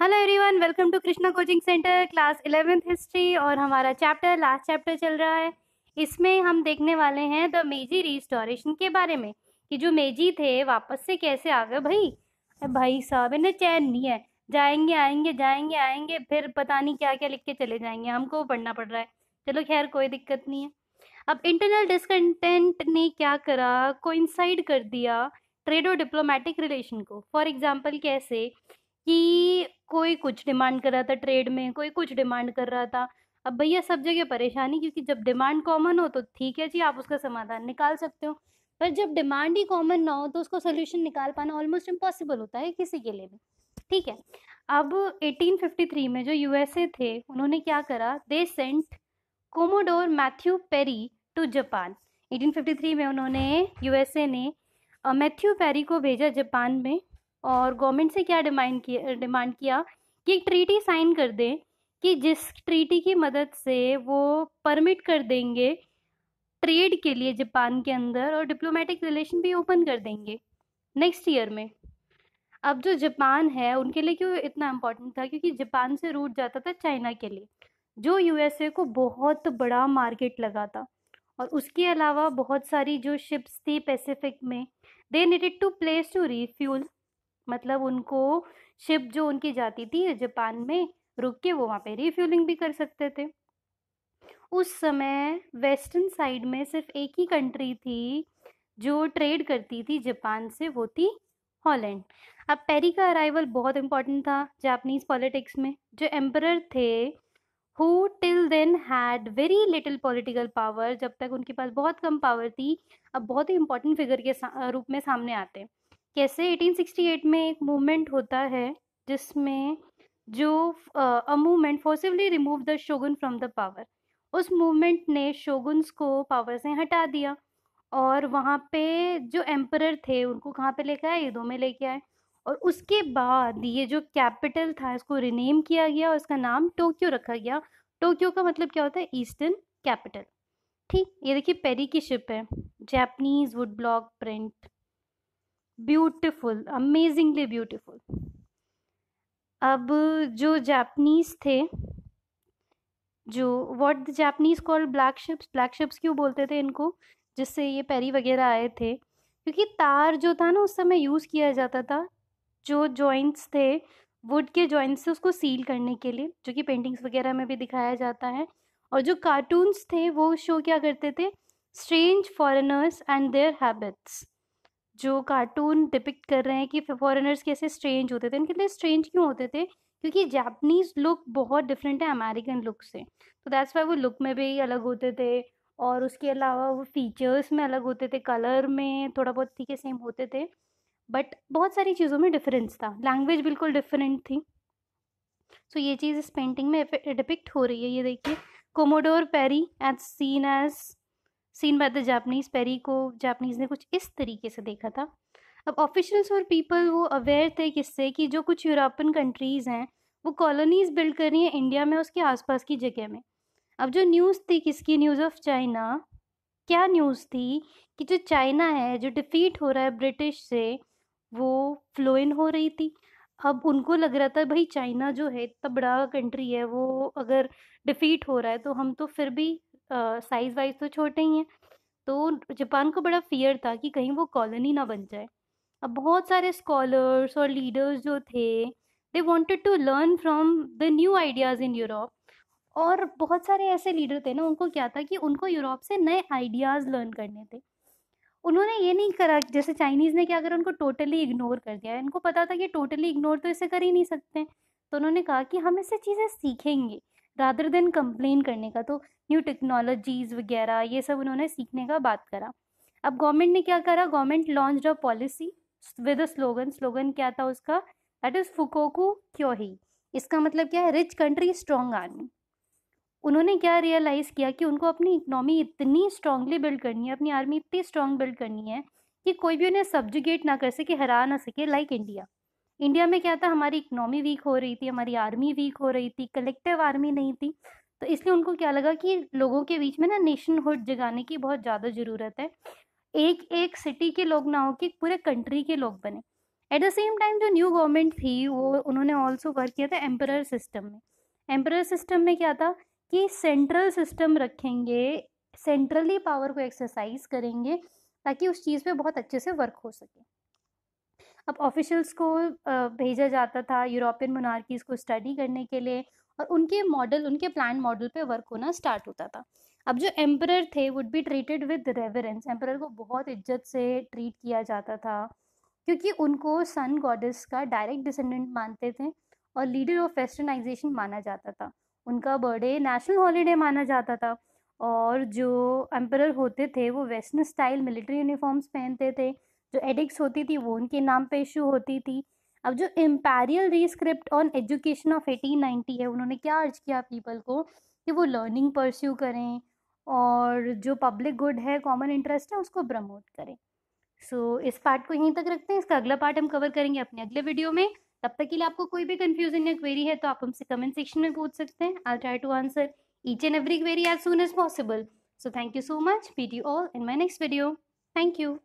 hello everyone welcome to Krishna coaching centre class eleventh history और हमारा chapter last chapter चल रहा है इसमें हम देखने वाले हैं द मेजी रिस्टोरेशन के बारे में कि जो मेजी थे वापस से कैसे आ गए भाई भाई साहब इन्हें चैन नहीं है जाएंगे आएंगे जाएंगे आएंगे फिर पता नहीं क्या क्या लिख के चले जाएंगे हमको पढ़ना पड़ रहा है चलो खैर कोई दिक्कत नहीं है अब इंटरनल डिसकंटेंट ने क्या करा कोइंसाइड कर दिया ट्रेड और डिप्लोमेटिक रिलेशन को फॉर एग्जाम्पल कैसे कि कोई कुछ डिमांड कर रहा था ट्रेड में कोई कुछ डिमांड कर रहा था अब भैया सब जगह परेशानी क्योंकि जब डिमांड कॉमन हो तो ठीक है जी आप उसका समाधान निकाल सकते हो पर जब डिमांड ही कॉमन ना हो तो उसको सोल्यूशन निकाल पाना ऑलमोस्ट इम्पॉसिबल होता है किसी के लिए भी ठीक है अब 1853 में जो यूएसए थे उन्होंने क्या करा they sent Commodore Matthew Perry to Japan 1853 में उन्होंने यूएसए ने मैथ्यू पेरी को भेजा जापान में और गवर्नमेंट से क्या डिमांड किया डिमांड किया कि एक ट्रीटी साइन कर दें कि जिस ट्रीटी की मदद से वो परमिट कर देंगे ट्रेड के लिए जापान के अंदर और डिप्लोमेटिक रिलेशन भी ओपन कर देंगे नेक्स्ट ईयर में अब जो जापान है उनके लिए क्यों इतना इम्पोर्टेंट था क्योंकि जापान से रूट जाता था चाइना के लिए जो यूएसए को बहुत बड़ा मार्केट लगा था और उसके अलावा बहुत सारी जो शिप्स थी पैसिफिक में they needed to place to refuel मतलब उनको शिप जो उनकी जाती थी जापान में रुक के वो वहाँ पे रिफ्यूलिंग भी कर सकते थे उस समय वेस्टर्न साइड में सिर्फ एक ही कंट्री थी जो ट्रेड करती थी जापान से वो थी हॉलैंड अब पेरी का अराइवल बहुत इम्पॉर्टेंट था जापानीज पॉलिटिक्स में जो एम्परर थे who till then had very little political power जब तक उनके पास बहुत कम पावर थी अब बहुत ही इंपॉर्टेंट फिगर के रूप में सामने आते हैं कैसे 1868 में एक मूवमेंट होता है जिसमें जो a movement forcibly remove the shogun from the power उस मूवमेंट ने शोगुन्स को पावर से हटा दिया और वहाँ पे जो एम्परर थे उनको कहाँ पे लेके आए युद्धों में लेके आए और उसके बाद ये जो कैपिटल था इसको रिनेम किया गया और इसका नाम टोक्यो रखा गया टोक्यो का मतलब क्या होता है ईस्टर्न कैपिटल ठीक ये देखिए पेरी की शिप है Japanese wood block print beautiful amazingly beautiful अब जो जापनीज थे जो what the Japanese call black ships black ships क्यों बोलते थे इनको जिससे ये पैरी वगैरह आए थे क्योंकि तार जो था ना उस समय यूज़ किया जाता था जो जॉइंट्स थे वुड के जॉइंट्स थे उसको सील करने के लिए जो कि पेंटिंग्स वगैरह में भी दिखाया जाता है और जो कार्टून्स थे वो शो क्या करते थे strange foreigners and their habits जो कार्टून डिपिक्ट कर रहे हैं कि फॉरेनर्स कैसे स्ट्रेंज होते थे उनके लिए स्ट्रेंज क्यों होते थे क्योंकि जापनीज़ लुक बहुत डिफरेंट है अमेरिकन लुक से तो दैट्स वाई वो लुक में भी अलग होते थे और उसके अलावा वो फीचर्स में अलग होते थे कलर में थोड़ा बहुत ठीक है सेम होते थे बट बहुत सारी चीज़ों में डिफरेंस था लैंग्वेज बिल्कुल डिफरेंट थी सो so, ये चीज़ इस पेंटिंग में डिपिक्ट हो रही है ये देखिए Commodore Perry as seen as seen by the Japanese Perry को जापनीज़ ने कुछ इस तरीके से देखा था अब ऑफिशल्स और पीपल वो अवेयर थे किससे कि जो कुछ यूरोपियन कंट्रीज़ हैं वो कॉलोनीज़ बिल्ड कर रही हैं इंडिया में उसके आसपास की जगह में अब जो न्यूज़ थी किसकी न्यूज़ ऑफ चाइना क्या न्यूज़ थी कि जो चाइना है जो डिफ़ीट हो रहा है ब्रिटिश से वो फ्लोइन हो रही थी अब उनको लग रहा था भाई चाइना जो है इतना बड़ा कंट्री है वो अगर डिफ़ीट हो रहा है तो हम तो फिर भी साइज़ वाइज तो छोटे ही हैं तो जापान को बड़ा फियर था कि कहीं वो कॉलोनी ना बन जाए अब बहुत सारे स्कॉलर्स और लीडर्स जो थे they wanted to learn from the new ideas in Europe और बहुत सारे ऐसे लीडर थे ना उनको क्या था कि उनको यूरोप से नए आइडियाज़ लर्न करने थे उन्होंने ये नहीं करा जैसे चाइनीज़ ने क्या करा उनको टोटली इग्नोर कर दिया इनको पता था कि टोटली इग्नोर तो इसे कर ही नहीं सकते तो उन्होंने कहा कि हम इससे चीज़ें सीखेंगे रादर देन कंप्लेन करने का तो न्यू टेक्नोलॉजीज़ वगैरह ये सब उन्होंने सीखने का बात करा अब गवर्नमेंट ने क्या करा government launch a policy with a slogan slogan क्या था उसका दैट इज़ फुकोकू क्यों ही इसका मतलब क्या है रिच कंट्री स्ट्रॉन्ग आर्मी उन्होंने क्या रियलाइज़ किया कि उनको अपनी इकनॉमी इतनी स्ट्रांगली बिल्ड करनी है अपनी आर्मी इतनी स्ट्रांग बिल्ड करनी है कि कोई भी उन्हें सब्जुगेट ना कर सके हरा ना सके लाइक like इंडिया इंडिया में क्या था हमारी इकनॉमी वीक हो रही थी हमारी आर्मी वीक हो रही थी कलेक्टिव आर्मी नहीं थी तो इसलिए उनको क्या लगा कि लोगों के बीच में ना नेशनहुड जगाने की बहुत ज़्यादा ज़रूरत है एक एक सिटी के लोग ना हो कि पूरे कंट्री के लोग बने एट द सेम टाइम जो न्यू गवर्नमेंट थी वो उन्होंने ऑल्सो वर्क किया था एम्पर सिस्टम में एम्पर सिस्टम में क्या था कि सेंट्रल सिस्टम रखेंगे सेंट्रली पावर को एक्सरसाइज करेंगे ताकि उस चीज़ पे बहुत अच्छे से वर्क हो सके अब ऑफिशल्स को भेजा जाता था यूरोपियन मोनार्कीज़ को स्टडी करने के लिए और उनके मॉडल उनके प्लान मॉडल पे वर्क होना स्टार्ट होता था अब जो एम्पर थे would be treated with reverence emperor को बहुत इज्जत से ट्रीट किया जाता था क्योंकि उनको सन गॉडेस का डायरेक्ट डिसेंडेंट मानते थे और लीडर ऑफ वेस्टर्नाइजेशन माना जाता था उनका बर्थडे नेशनल हॉलीडे माना जाता था और जो एम्पर होते थे वो वेस्टर्न स्टाइल मिलिट्री यूनिफॉर्म्स पहनते थे जो एडिक्स होती थी वो उनके नाम पे इशू होती थी अब जो imperial rescript on education of eighteen ninety है उन्होंने क्या अर्ज किया पीपल को कि वो लर्निंग परस्यू करें और जो पब्लिक गुड है कॉमन इंटरेस्ट है उसको प्रमोट करें सो so, इस पार्ट को यहीं तक रखते हैं इसका अगला पार्ट हम कवर करेंगे अपने अगले वीडियो में तब तक के लिए आपको कोई भी कन्फ्यूजन या क्वेरी है तो आप हमसे कमेंट सेक्शन में पूछ सकते हैं I try to answer each and every query as soon as possible so thank you so much P T all in my next video thank you